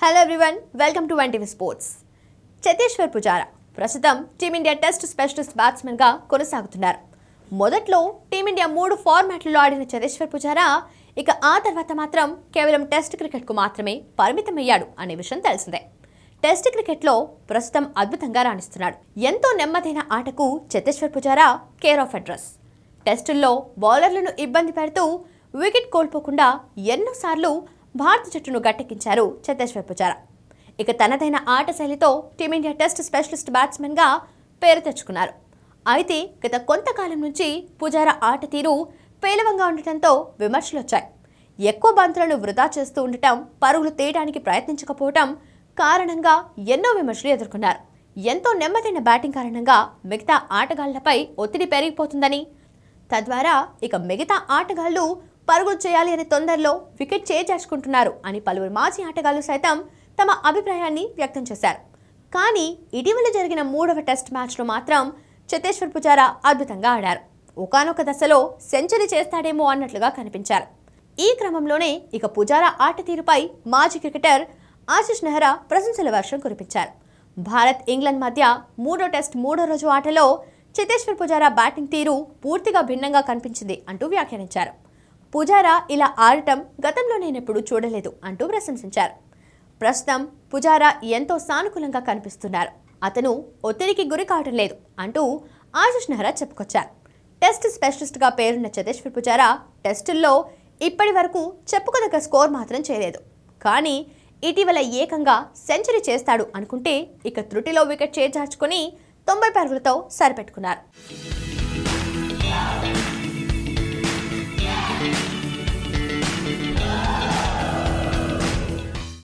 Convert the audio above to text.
hello everyone welcome to one TV sports Cheteshwar Pujara ప్రస్తుతం team India test specialist బ్యాట్స్మెన్గా కొనసాగుతున్నారు మొదట్లో team India మూడు ఫార్మాట్లలో ఆడిన చతేశ్వర్ పుజారా ఇక ఆ తర్వాత మాత్రం కేవలం టెస్ట్ క్రికెట్కు మాత్రమే పరిమితమయ్యాడు అనే విషయం తెలిసిందే టెస్ట్ క్రికెట్లో ప్రస్తుతం అద్భుతంగా రాణిస్తున్నాడు ఎంతో నెమ్మదైన ఆటకు Cheteshwar Pujara care of address టెస్టుల్లో బౌలర్లను ఇబ్బంది పెడుతూ వికెట్ కోల్పోకుండా ఎన్నోసార్లు భారత జట్టును గట్టెక్కించారు చతేశ్వర్ పుజారా ఇక తనదైన ఆట శైలితో టీమిండియా టెస్ట్ స్పెషలిస్ట్ బ్యాట్స్మెన్గా పేరు తెచ్చుకున్నారు అయితే గత కొంతకాలం నుంచి పుజారా ఆట తీరు పేలవంగా ఉండటంతో విమర్శలు వచ్చాయి ఎక్కువ బంతులను వృధా చేస్తూ ఉండటం పరుగులు తీయడానికి ప్రయత్నించకపోవటం కారణంగా ఎన్నో విమర్శలు ఎదుర్కొన్నారు ఎంతో నెమ్మదైన బ్యాటింగ్ కారణంగా మిగతా ఆటగాళ్లపై ఒత్తిడి పెరిగిపోతుందని తద్వారా ఇక మిగతా ఆటగాళ్లు పరుగులు చేయాలి అనే తొందరలో వికెట్ చేజార్చుకుంటున్నారు అని పలువురు మాజీ ఆటగాళ్లు సైతం తమ అభిప్రాయాన్ని వ్యక్తం చేశారు కానీ ఇటీవల జరిగిన మూడవ టెస్ట్ మ్యాచ్లో మాత్రం చతేశ్వర్ పుజారా అద్భుతంగా ఆడారు ఒకనొక దశలో సెంచరీ చేస్తాడేమో అన్నట్లుగా కనిపించారు ఈ క్రమంలోనే ఇక పుజారా ఆట తీరుపై మాజీ క్రికెటర్ ఆశిష్ నెహ్రా ప్రశంసల వర్షం కురిపించారు భారత్ ఇంగ్లాండ్ మధ్య మూడో టెస్ట్ మూడో రోజు ఆటలో చతేశ్వర్ పుజారా బ్యాటింగ్ తీరు పూర్తిగా భిన్నంగా కనిపించింది అంటూ వ్యాఖ్యానించారు పుజారా ఇలా ఆడటం గతంలో నేనెప్పుడు చూడలేదు అంటూ ప్రశంసించారు ప్రస్తుతం పుజారా ఎంతో సానుకూలంగా కనిపిస్తున్నారు అతను ఒత్తిడికి గురి కావటం లేదు అంటూ ఆశిష్ నెహ్రా చెప్పుకొచ్చారు టెస్ట్ స్పెషలిస్ట్గా పేరున్న చతేశ్వర్ పుజారా టెస్టుల్లో ఇప్పటి వరకు చెప్పుకోదగ్గ స్కోర్ మాత్రం చేయలేదు కానీ ఇటీవల ఏకంగా సెంచరీ చేస్తాడు అనుకుంటే ఇక త్రుటిలో వికెట్ చేజార్చుకొని తొంభై పరుగులతో సరిపెట్టుకున్నారు